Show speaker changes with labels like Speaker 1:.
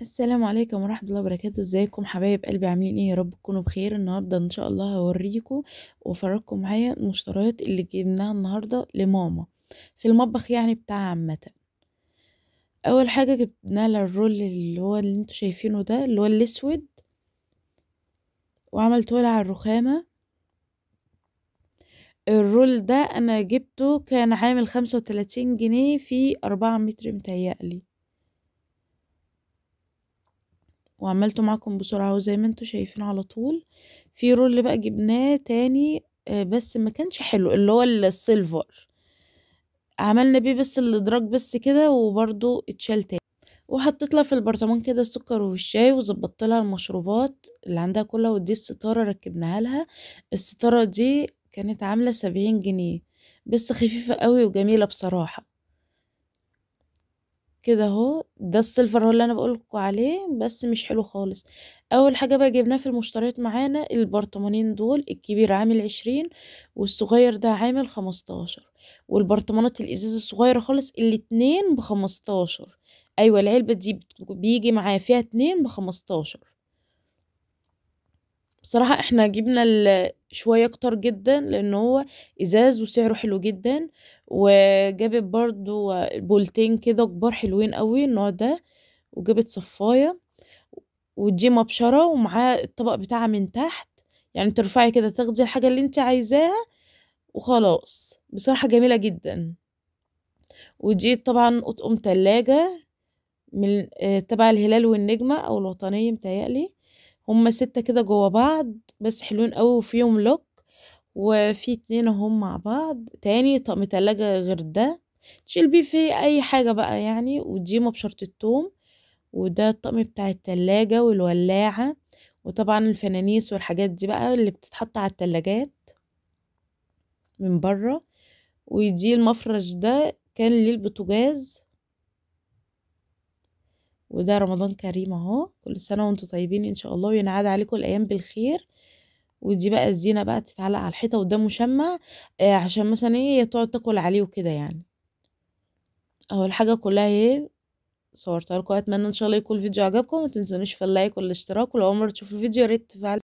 Speaker 1: السلام عليكم ورحمة الله وبركاته ازيكم حبايب قلبي عاملين ايه يا رب تكونوا بخير النهاردة ان شاء الله هوريكم وافرجكم معايا المشتريات اللي جبناها النهاردة لماما في المطبخ يعني بتاعها عامة اول حاجة جبنا لها الرول اللي هو اللي انتوا شايفينه ده اللي هو الاسود وعملته لها على الرخامة الرول ده انا جبته كان عامل خمسة وتلاتين جنيه في اربعة متر متهيألي وعملته معاكم بسرعة وزي ما انتوا شايفين على طول في رول بقى جبناه تاني آه، بس ما كانش حلو اللي هو السيلفر عملنا بيه بس الادراج بس كده وبرضو اتشال تاني وحطيت لها في البرطمان كده السكر والشاي وظبطت لها المشروبات اللي عندها كلها ودي الستارة ركبناها لها الستارة دي كانت عاملة سبعين جنيه بس خفيفة قوي وجميلة بصراحة كده أهو ده السيلفر هو اللي أنا بقول لكم عليه بس مش حلو خالص، أول حاجة بقى جبناه في المشتريات معانا البرطمانين دول الكبير عامل عشرين والصغير ده عامل خمستاشر والبرطمانات الإزاز الصغيرة خالص الاتنين بخمستاشر أيوه العلبة دي بيجي معايا فيها اتنين بخمستاشر بصراحة إحنا جبنا ال شوية اكتر جدًا، لإن هو إزاز وسعره حلو جدًا، وجابت برضه بولتين كده كبار حلوين أوي النوع ده، وجابت صفاية ودي مبشرة ومعاه الطبق بتاعها من تحت، يعني ترفعي كده تاخدي الحاجة اللي أنتِ عايزاها وخلاص، بصراحة جميلة جدًا. ودي طبعًا أطقم تلاجة من آه، تبع الهلال والنجمة أو الوطنية متهيألي لي. هما ستة كده جوا بعض بس حلوين قوي وفيهم لوك وفي اتنين هم مع بعض تاني طقم تلاجة غير ده تشيل بيه فيه اي حاجة بقى يعني ودي بشرط التوم وده الطقم بتاع التلاجة والولاعة وطبعا الفنانيس والحاجات دي بقى اللي بتتحط على التلاجات من بره ودي المفرش ده كان ليه البوتاجاز وده رمضان كريم اهو كل سنه وانتم طيبين ان شاء الله وينعاد عليكم الايام بالخير ودي بقى الزينه بقى تتعلق على الحيطه وده مشمع آه عشان مثلا ايه تقعد تاكل عليه وكده يعني اهو الحاجه كلها اهي صورتها لكم اتمنى ان شاء الله يكون الفيديو عجبكم ما تنسونيش في اللايك والاشتراك ولو اول مره تشوفوا الفيديو يا ريت تفعل